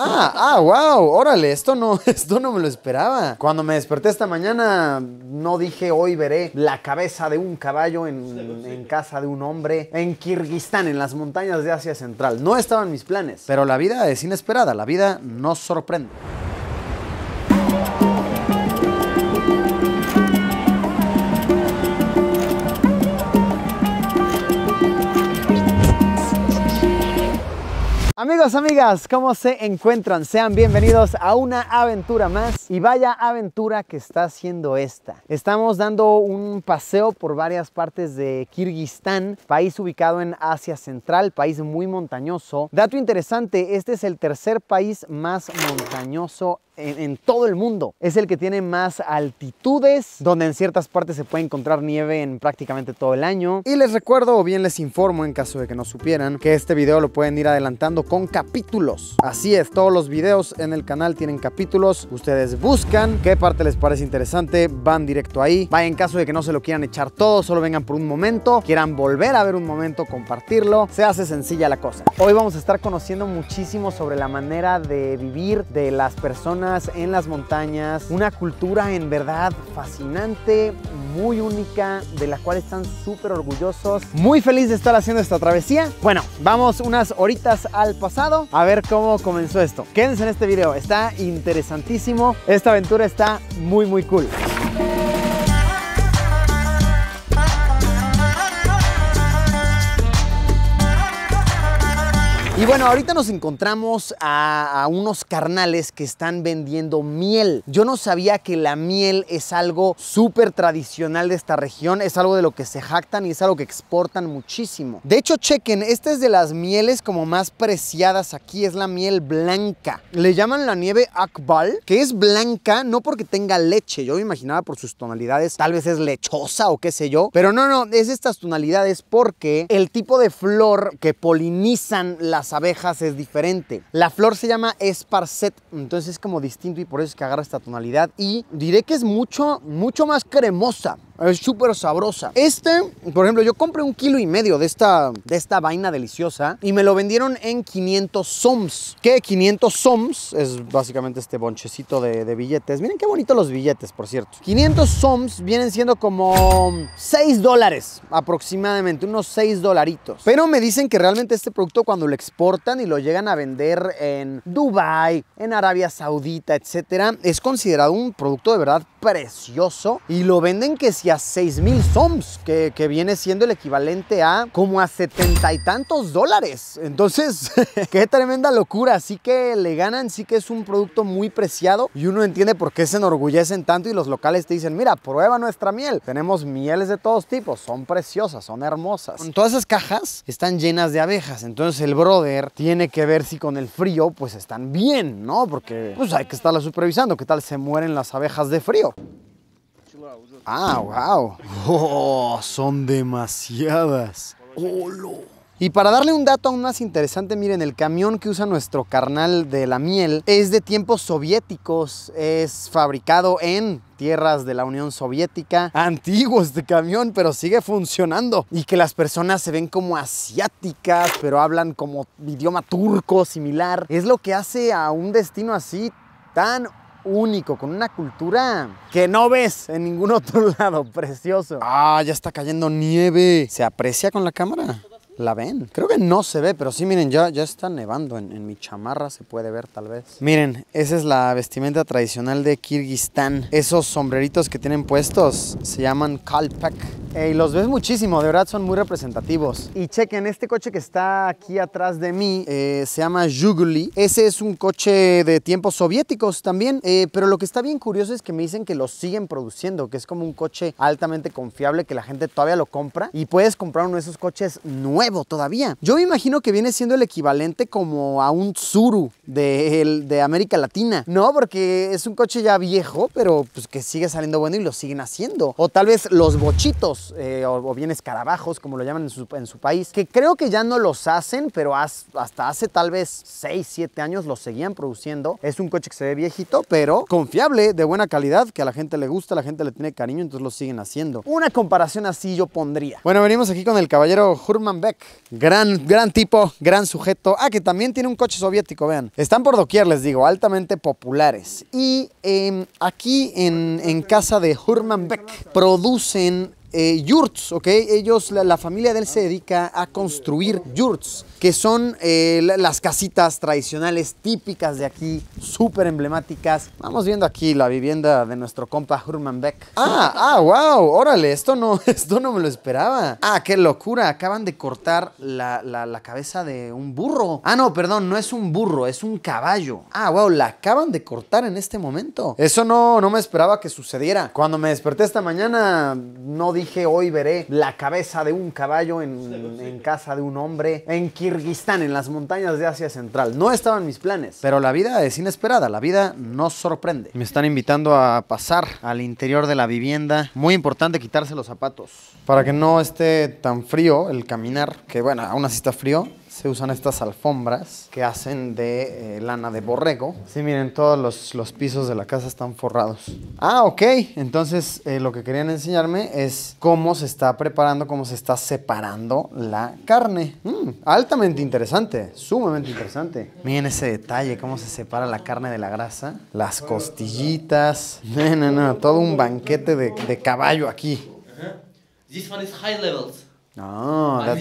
Ah, ah, wow, órale, esto no, esto no me lo esperaba. Cuando me desperté esta mañana, no dije hoy veré la cabeza de un caballo en, en, casa de un hombre en Kirguistán, en las montañas de Asia Central. No estaban mis planes, pero la vida es inesperada, la vida nos sorprende. Amigos, amigas, ¿cómo se encuentran? Sean bienvenidos a una aventura más y vaya aventura que está siendo esta. Estamos dando un paseo por varias partes de Kirguistán, país ubicado en Asia Central, país muy montañoso. Dato interesante, este es el tercer país más montañoso en, todo el mundo. Es el que tiene más altitudes, donde en ciertas partes se puede encontrar nieve en prácticamente todo el año. Y les recuerdo, o bien les informo en caso de que no supieran, que este video lo pueden ir adelantando con capítulos. Así es, todos los videos en el canal tienen capítulos. Ustedes buscan qué parte les parece interesante, van directo ahí. va en caso de que no se lo quieran echar todo, solo vengan por un momento, quieran volver a ver un momento, compartirlo. Se hace sencilla la cosa. Hoy vamos a estar conociendo muchísimo sobre la manera de vivir de las personas en las montañas, una cultura en verdad fascinante, muy única, de la cual están súper orgullosos. Muy feliz de estar haciendo esta travesía. Bueno, vamos unas horitas al pasado a ver cómo comenzó esto. Quédense en este video, está interesantísimo. Esta aventura está muy, muy cool. Y bueno, ahorita nos encontramos a, unos carnales que están vendiendo miel. Yo no sabía que la miel es algo súper tradicional de esta región, es algo de lo que se jactan y es algo que exportan muchísimo. De hecho, chequen, esta es de las mieles como más preciadas aquí, es la miel blanca. Le llaman la nieve Akbal, que es blanca no porque tenga leche, yo me imaginaba por sus tonalidades, tal vez es lechosa o qué sé yo, pero no, no, es estas tonalidades porque el tipo de flor que polinizan las abejas es diferente. La flor se llama esparcet, entonces es como distinto y por eso es que agarra esta tonalidad y diré que es mucho, mucho más cremosa. Es súper sabrosa. Este, por ejemplo, yo compré un kilo y medio de esta, de esta vaina deliciosa y me lo vendieron en 500 soms. ¿Qué? 500 soms es básicamente este bonchecito de, billetes. Miren qué bonito los billetes, por cierto. 500 soms vienen siendo como 6 dólares aproximadamente, unos 6 dolaritos. Pero me dicen que realmente este producto cuando lo exportan y lo llegan a vender en Dubai, en Arabia Saudita, etcétera, es considerado un producto de verdad precioso y lo venden que si 6 6000 soms, que, viene siendo el equivalente a como a setenta y tantos dólares. Entonces, qué tremenda locura. Así que le ganan, sí que es un producto muy preciado y uno entiende por qué se enorgullecen tanto y los locales te dicen, mira, prueba nuestra miel. Tenemos mieles de todos tipos, son preciosas, son hermosas. todas esas cajas están llenas de abejas, entonces el brother tiene que ver si con el frío pues están bien, ¿no? Porque pues hay que estarla supervisando, qué tal se mueren las abejas de frío. Ah, wow. Oh, son demasiadas. Y para darle un dato aún más interesante, miren, el camión que usa nuestro carnal de la miel es de tiempos soviéticos, es fabricado en tierras de la Unión Soviética, antiguo este camión, pero sigue funcionando. Y que las personas se ven como asiáticas, pero hablan como idioma turco similar. Es lo que hace a un destino así tan único, con una cultura que no ves en ningún otro lado. Precioso. Ah, ya está cayendo nieve. ¿Se aprecia con la cámara? ¿La ven? Creo que no se ve, pero sí, miren, ya, ya está nevando. En, mi chamarra se puede ver tal vez. Miren, esa es la vestimenta tradicional de Kirguistán. Esos sombreritos que tienen puestos se llaman kalpak. Y los ves muchísimo, de verdad son muy representativos. Y chequen, este coche que está aquí atrás de mí eh, se llama Juguli. Ese es un coche de tiempos soviéticos también, eh, pero lo que está bien curioso es que me dicen que lo siguen produciendo, que es como un coche altamente confiable que la gente todavía lo compra y puedes comprar uno de esos coches nuevos todavía. Yo me imagino que viene siendo el equivalente como a un Zuru de, América Latina. No, porque es un coche ya viejo, pero pues que sigue saliendo bueno y lo siguen haciendo. O tal vez los bochitos, eh, o, bien escarabajos, como lo llaman en su, país, que creo que ya no los hacen, pero hasta hace tal vez 6, 7 años los seguían produciendo. Es un coche que se ve viejito, pero confiable, de buena calidad, que a la gente le gusta, la gente le tiene cariño, entonces lo siguen haciendo. Una comparación así yo pondría. Bueno, venimos aquí con el caballero Hurman Beck. Gran, gran tipo, gran sujeto. Ah, que también tiene un coche soviético, vean. Están por doquier, les digo, altamente populares. Y em, aquí en, casa de Hurman Beck producen eh, yurts, ¿ok? Ellos, la, la familia de él se dedica a construir yurts que son eh, las casitas tradicionales típicas de aquí, súper emblemáticas. Vamos viendo aquí la vivienda de nuestro compa Herman Beck. Ah, ah, wow, órale, esto no, esto no me lo esperaba. Ah, qué locura, acaban de cortar la, cabeza de un burro. Ah, no, perdón, no es un burro, es un caballo. Ah, wow, la acaban de cortar en este momento. Eso no, no me esperaba que sucediera. Cuando me desperté esta mañana, no dije hoy veré la cabeza de un caballo en, en casa de un hombre. ¿En Kirguistán, en las montañas de Asia Central. No estaban mis planes. Pero la vida es inesperada, la vida nos sorprende. Me están invitando a pasar al interior de la vivienda. Muy importante quitarse los zapatos. Para que no esté tan frío el caminar, que bueno, aún así está frío se usan estas alfombras que hacen de eh, lana de borrego. Sí, miren, todos los, pisos de la casa están forrados. Ah, ok. Entonces, eh, lo que querían enseñarme es cómo se está preparando, cómo se está separando la carne. Mm, altamente interesante, sumamente interesante. Miren ese detalle, cómo se separa la carne de la grasa. Las costillitas. No, no, no, todo un banquete de, de caballo aquí. This one is high levels. Ah,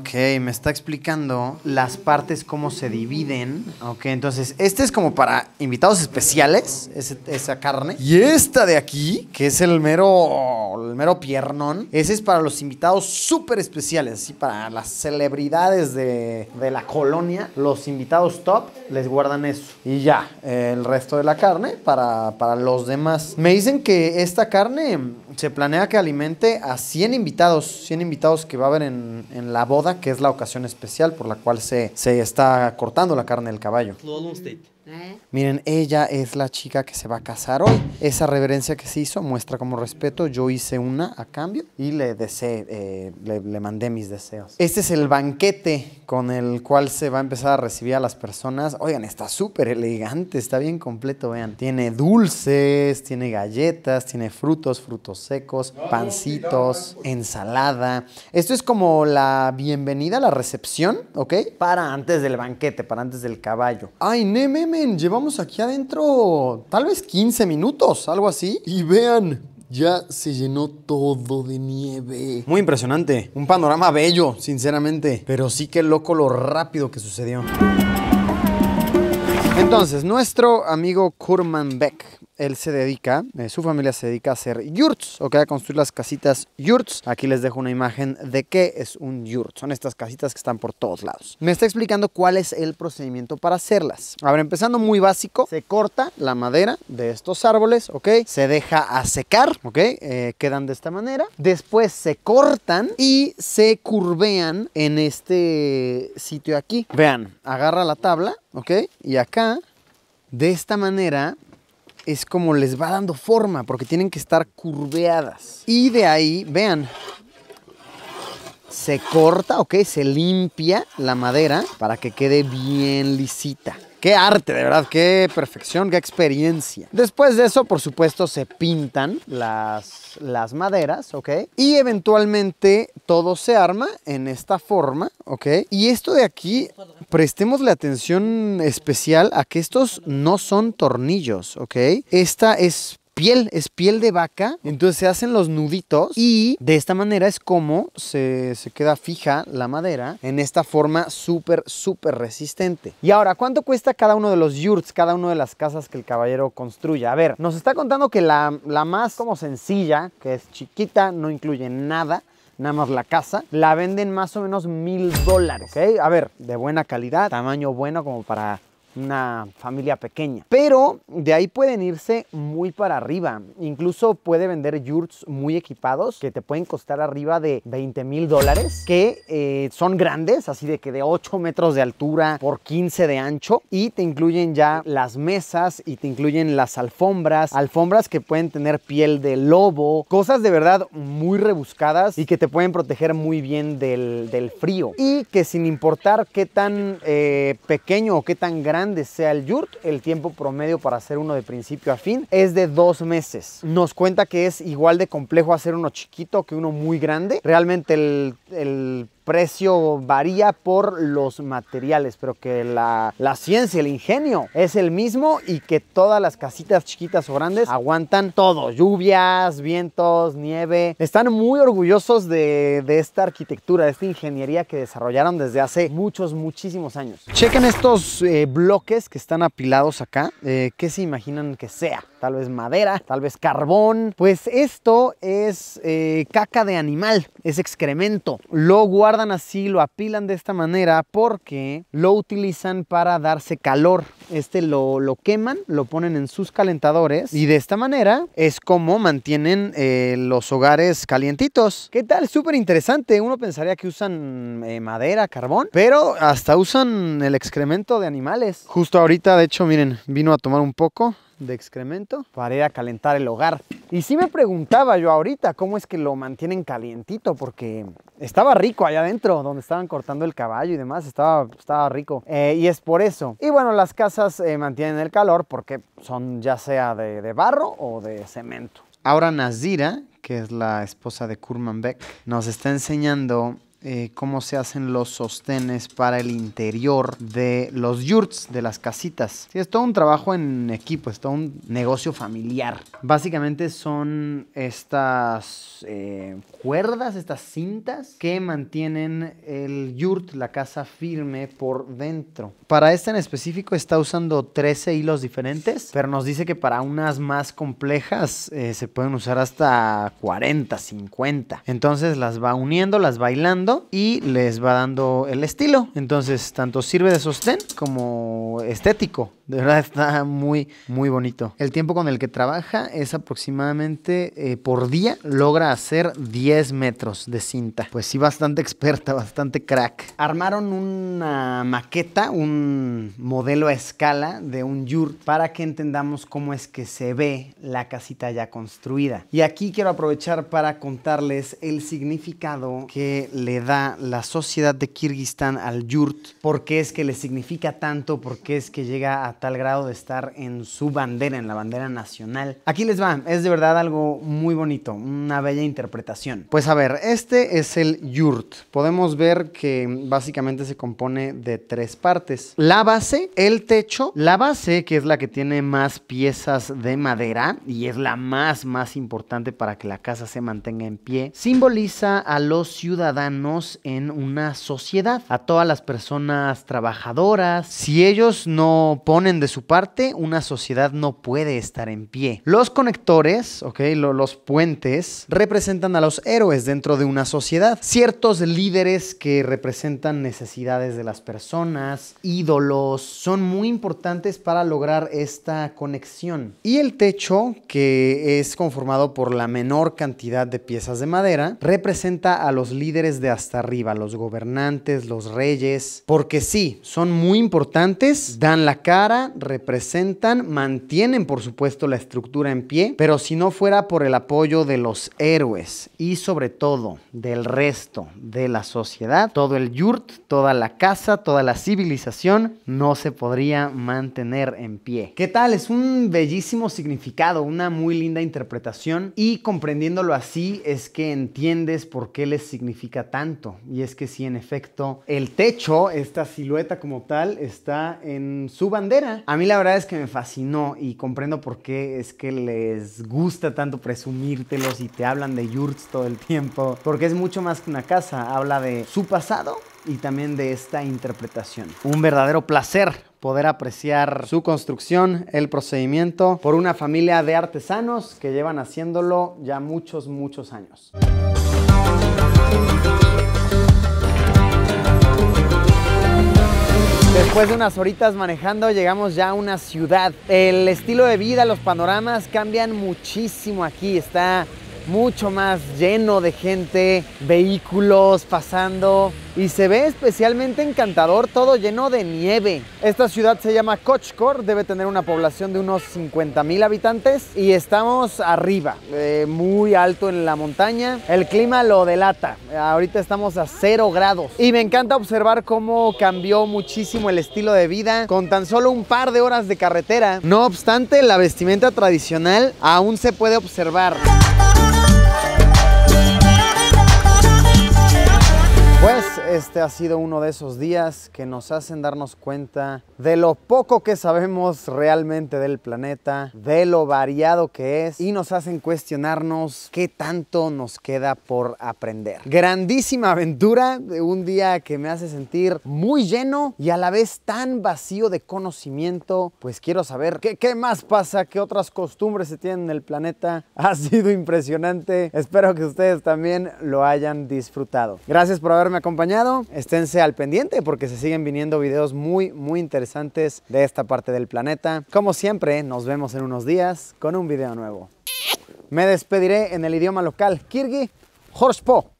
ok, me está explicando las partes cómo se dividen. Ok, entonces, este es como para invitados especiales, esa carne. Y esta de aquí, que es el mero, el mero piernón, ese es para los invitados súper especiales, así para las celebridades de, la colonia, los invitados top, les guardan eso. Y ya, el resto de la carne para, para los demás. Me dicen que esta carne se planea que alimente a 100 invitados, 100 invitados que va a haber en, en la boda, que es la ocasión especial por la cual se, se está cortando la carne del caballo. ¿Eh? Miren, ella es la chica que se va a casar hoy. Esa reverencia que se hizo muestra como respeto. Yo hice una a cambio y le deseé, eh, le, mandé mis deseos. Este es el banquete con el cual se va a empezar a recibir a las personas. Oigan, está súper elegante, está bien completo, vean. Tiene dulces, tiene galletas, tiene frutos, frutos secos, pancitos, ensalada. Esto es como la bienvenida la recepción, ¿ok? Para antes del banquete, para antes del caballo. ¡Ay, Neme! llevamos aquí adentro tal vez 15 minutos, algo así. Y vean, ya se llenó todo de nieve. Muy impresionante. Un panorama bello, sinceramente. Pero sí que loco lo rápido que sucedió. Entonces, nuestro amigo Kurman Beck él se dedica, eh, su familia se dedica a hacer yurts, o a construir las casitas yurts. Aquí les dejo una imagen de qué es un yurt. Son estas casitas que están por todos lados. Me está explicando cuál es el procedimiento para hacerlas. A ver, empezando muy básico, se corta la madera de estos árboles, ¿ok? Se deja a secar, ¿ok? Eh, quedan de esta manera. Después se cortan y se curvean en este sitio aquí. Vean, agarra la tabla, ¿ok? Y acá, de esta manera, es como les va dando forma, porque tienen que estar curveadas. Y de ahí, vean, se corta, ok, se limpia la madera para que quede bien lisita. Qué arte, de verdad, qué perfección, qué experiencia. Después de eso, por supuesto, se pintan las, las maderas, ¿ok? Y eventualmente todo se arma en esta forma, ¿ok? Y esto de aquí, prestemos la atención especial a que estos no son tornillos, ¿ok? Esta es piel, es piel de vaca. Entonces se hacen los nuditos y de esta manera es como se, se queda fija la madera en esta forma súper, súper resistente. Y ahora, ¿cuánto cuesta cada uno de los yurts, cada una de las casas que el caballero construya? A ver, nos está contando que la, la más como sencilla, que es chiquita, no incluye nada nada más la casa, la venden más o menos mil dólares, ¿ok? A ver, de buena calidad, tamaño bueno como para una familia pequeña. Pero de ahí pueden irse muy para arriba. Incluso puede vender yurts muy equipados que te pueden costar arriba de 20 mil dólares, que eh, son grandes, así de que de 8 metros de altura por 15 de ancho, y te incluyen ya las mesas y te incluyen las alfombras, alfombras que pueden tener piel de lobo, cosas de verdad muy rebuscadas y que te pueden proteger muy bien del, frío. Y que sin importar qué tan eh, pequeño o qué tan grande, de sea el yurt, el tiempo promedio para hacer uno de principio a fin es de dos meses. Nos cuenta que es igual de complejo hacer uno chiquito que uno muy grande. Realmente el precio varía por los materiales, pero que la, ciencia, el ingenio es el mismo y que todas las casitas chiquitas o grandes aguantan todo, lluvias, vientos, nieve. Están muy orgullosos de, esta arquitectura, de esta ingeniería que desarrollaron desde hace muchos, muchísimos años. Chequen estos eh, bloques que están apilados acá, eh, ¿qué se imaginan que sea? Tal vez madera, tal vez carbón, pues esto es eh, caca de animal, es excremento. Lo guardan así, lo apilan de esta manera porque lo utilizan para darse calor. Este lo, lo queman, lo ponen en sus calentadores y de esta manera es como mantienen eh, los hogares calientitos. ¿Qué tal? Súper interesante. Uno pensaría que usan eh, madera, carbón, pero hasta usan el excremento de animales. Justo ahorita, de hecho, miren, vino a tomar un poco de excremento para ir a calentar el hogar. Y sí me preguntaba yo ahorita cómo es que lo mantienen calientito, porque estaba rico allá adentro, donde estaban cortando el caballo y demás, estaba, estaba rico. Eh, y es por eso. Y bueno, las casas eh, mantienen el calor porque son ya sea de, de barro o de cemento. Ahora Nazira, que es la esposa de Kurman Beck, nos está enseñando eh, cómo se hacen los sostenes para el interior de los yurts, de las casitas. es todo un trabajo en equipo, es todo un negocio familiar. Básicamente son estas eh, cuerdas, estas cintas que mantienen el yurt, la casa firme por dentro. Para este en específico está usando 13 hilos diferentes, pero nos dice que para unas más complejas eh, se pueden usar hasta 40, 50. Entonces las va uniendo, las bailando y les va dando el estilo. Entonces, tanto sirve de sostén como estético. De verdad está muy, muy bonito. El tiempo con el que trabaja es aproximadamente eh, por día. Logra hacer 10 metros de cinta. Pues sí, bastante experta, bastante crack. Armaron una maqueta, un modelo a escala de un yurt para que entendamos cómo es que se ve la casita ya construida. Y aquí quiero aprovechar para contarles el significado que le da la sociedad de Kirguistán al yurt, por qué es que le significa tanto, por qué es que llega a tal grado de estar en su bandera, en la bandera nacional. Aquí les va, es de verdad algo muy bonito, una bella interpretación. Pues a ver, este es el yurt. Podemos ver que básicamente se compone de tres partes. La base, el techo, la base que es la que tiene más piezas de madera y es la más, más importante para que la casa se mantenga en pie, simboliza a los ciudadanos en una sociedad, a todas las personas trabajadoras. Si ellos no ponen de su parte, una sociedad no puede estar en pie. Los conectores, ok, los puentes, representan a los héroes dentro de una sociedad. Ciertos líderes que representan necesidades de las personas, ídolos, son muy importantes para lograr esta conexión. Y el techo, que es conformado por la menor cantidad de piezas de madera, representa a los líderes de hasta arriba, los gobernantes, los reyes, porque sí, son muy importantes, dan la cara, representan, mantienen por supuesto la estructura en pie, pero si no fuera por el apoyo de los héroes y sobre todo del resto de la sociedad, todo el yurt, toda la casa, toda la civilización no se podría mantener en pie. ¿Qué tal? Es un bellísimo significado, una muy linda interpretación y comprendiéndolo así es que entiendes por qué les significa tanto y es que si en efecto, el techo, esta silueta como tal, está en su bandera. A mí la verdad es que me fascinó y comprendo por qué es que les gusta tanto presumírtelos y te hablan de yurts todo el tiempo. Porque es mucho más que una casa, habla de su pasado y también de esta interpretación. Un verdadero placer poder apreciar su construcción, el procedimiento, por una familia de artesanos que llevan haciéndolo ya muchos, muchos años. Después de unas horitas manejando llegamos ya a una ciudad. El estilo de vida, los panoramas cambian muchísimo aquí. Está mucho más lleno de gente, vehículos pasando y se ve especialmente encantador todo lleno de nieve. Esta ciudad se llama Kochkor, debe tener una población de unos 50 mil habitantes y estamos arriba, eh, muy alto en la montaña. El clima lo delata, ahorita estamos a 0 grados y me encanta observar cómo cambió muchísimo el estilo de vida con tan solo un par de horas de carretera. No obstante, la vestimenta tradicional aún se puede observar. Pues este ha sido uno de esos días que nos hacen darnos cuenta de lo poco que sabemos realmente del planeta, de lo variado que es y nos hacen cuestionarnos qué tanto nos queda por aprender. Grandísima aventura, de un día que me hace sentir muy lleno y a la vez tan vacío de conocimiento, pues quiero saber qué, qué más pasa, qué otras costumbres se tienen en el planeta. Ha sido impresionante, espero que ustedes también lo hayan disfrutado. Gracias por haberme acompañado Esténse al pendiente porque se siguen viniendo videos muy, muy interesantes de esta parte del planeta. Como siempre, nos vemos en unos días con un video nuevo. Me despediré en el idioma local, Kirgi Horspo.